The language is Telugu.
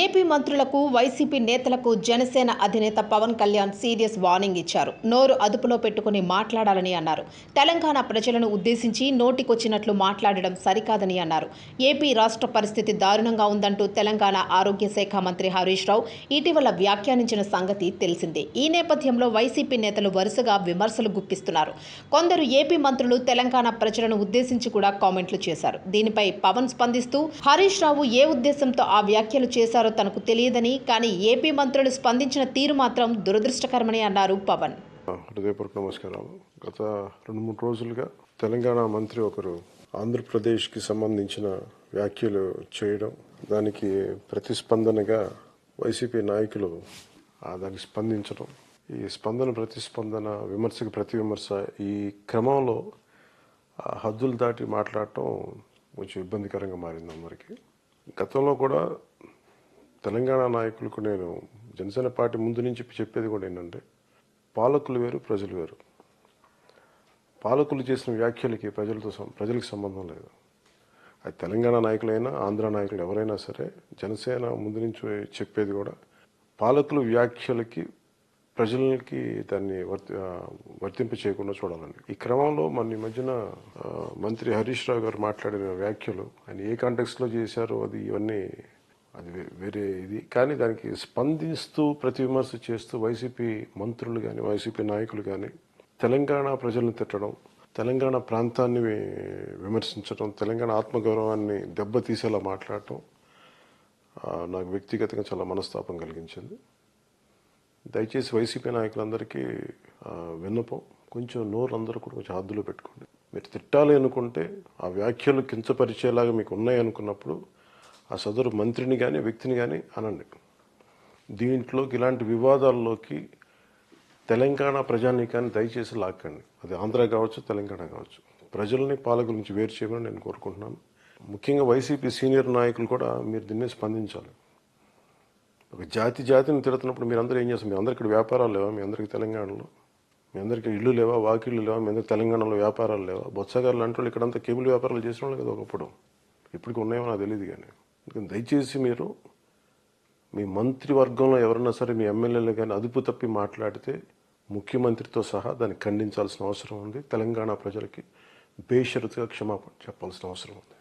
ఏపీ మంత్రులకు వైసీపీ నేతలకు జనసేన అధినేత పవన్ కళ్యాణ్ సీరియస్ వార్నింగ్ ఇచ్చారు నోరు అదుపులో పెట్టుకుని మాట్లాడాలని అన్నారు తెలంగాణ ప్రజలను ఉద్దేశించి నోటికొచ్చినట్లు మాట్లాడడం సరికాదని అన్నారు ఏపీ రాష్ట్ర పరిస్థితి దారుణంగా ఉందంటూ తెలంగాణ ఆరోగ్య శాఖ మంత్రి హరీష్ రావు ఇటీవల వ్యాఖ్యానించిన సంగతి తెలిసిందే ఈ నేపథ్యంలో వైసీపీ నేతలు వరుసగా విమర్శలు గుప్పిస్తున్నారు కొందరు ఏపీ మంత్రులు తెలంగాణ ప్రజలను ఉద్దేశించి కూడా కామెంట్లు చేశారు దీనిపై పవన్ స్పందిస్తూ హరీష్ రావు ఏ ఉద్దేశంతో ఆ వ్యాఖ్యలు చేసి చేశారో తనకు తెలియదని కానీ ఏపీ మంత్రులు స్పందించిన తీరు మాత్రం దురదృష్టకరమని అన్నారు పవన్ హృదయపూర్వక నమస్కారాలు గత రెండు మూడు రోజులుగా తెలంగాణ మంత్రి ఒకరు ఆంధ్రప్రదేశ్కి సంబంధించిన వ్యాఖ్యలు చేయడం దానికి ప్రతిస్పందనగా వైసీపీ నాయకులు దానికి స్పందించడం ఈ స్పందన ప్రతిస్పందన విమర్శకు ప్రతి విమర్శ ఈ క్రమంలో హద్దులు దాటి మాట్లాడటం కొంచెం ఇబ్బందికరంగా మారింది అందరికీ గతంలో కూడా తెలంగాణ నాయకులకు నేను జనసేన పార్టీ ముందు నుంచి చెప్పేది కూడా ఏంటంటే పాలకులు వేరు ప్రజలు వేరు పాలకులు చేసిన వ్యాఖ్యలకి ప్రజలతో ప్రజలకు సంబంధం లేదు అది తెలంగాణ నాయకులైనా ఆంధ్ర నాయకులు ఎవరైనా సరే జనసేన ముందు నుంచి చెప్పేది కూడా పాలకులు వ్యాఖ్యలకి ప్రజలకి దాన్ని వర్తి వర్తింపు చేయకుండా చూడాలండి ఈ క్రమంలో మన మధ్యన మంత్రి హరీష్ రావు గారు మాట్లాడిన వ్యాఖ్యలు ఆయన ఏ కాంటెక్స్లో చేశారో అది ఇవన్నీ అది వేరే ఇది కానీ దానికి స్పందిస్తూ ప్రతి విమర్శ చేస్తూ వైసీపీ మంత్రులు కానీ వైసీపీ నాయకులు కానీ తెలంగాణ ప్రజలను తిట్టడం తెలంగాణ ప్రాంతాన్ని విమర్శించడం తెలంగాణ ఆత్మగౌరవాన్ని దెబ్బతీసేలా మాట్లాడటం నాకు వ్యక్తిగతంగా చాలా మనస్తాపం కలిగించింది దయచేసి వైసీపీ నాయకులందరికీ విన్నపం కొంచెం నోరు అందరూ కూడా కొంచెం హద్దులో పెట్టుకోండి మీరు తిట్టాలి అనుకుంటే ఆ వ్యాఖ్యలు కించపరిచేలాగా మీకు ఉన్నాయి అనుకున్నప్పుడు ఆ సదరు మంత్రిని కానీ వ్యక్తిని కానీ అనండి దీంట్లోకి ఇలాంటి వివాదాల్లోకి తెలంగాణ ప్రజానీకాన్ని దయచేసి లాక్కండి అది ఆంధ్ర కావచ్చు తెలంగాణ కావచ్చు ప్రజల్ని పాల నుంచి వేరు చేయమని నేను కోరుకుంటున్నాను ముఖ్యంగా వైసీపీ సీనియర్ నాయకులు కూడా మీరు దీన్ని స్పందించాలి ఒక జాతి జాతిని తిడుతున్నప్పుడు మీరందరూ ఏం చేస్తారు మీ అందరికీ వ్యాపారాలు లేవా మీ అందరికీ తెలంగాణలో మీ అందరికీ ఇల్లు లేవా వాకిళ్ళు లేవా మీ అందరికి తెలంగాణలో వ్యాపారాలు లేవా బొత్సగారులు లాంటి వాళ్ళు ఇక్కడంతా కేబుల్ వ్యాపారాలు చేసిన వాళ్ళు కదా ఒకప్పుడు ఇప్పటికి ఉన్నాయో నాకు తెలియదు కానీ దయచేసి మీరు మీ మంత్రివర్గంలో ఎవరన్నా సరే మీ ఎమ్మెల్యేలు కానీ అదుపు తప్పి మాట్లాడితే ముఖ్యమంత్రితో సహా దాన్ని ఖండించాల్సిన అవసరం ఉంది తెలంగాణ ప్రజలకి బేషరతుగా క్షమాపణ చెప్పాల్సిన అవసరం ఉంది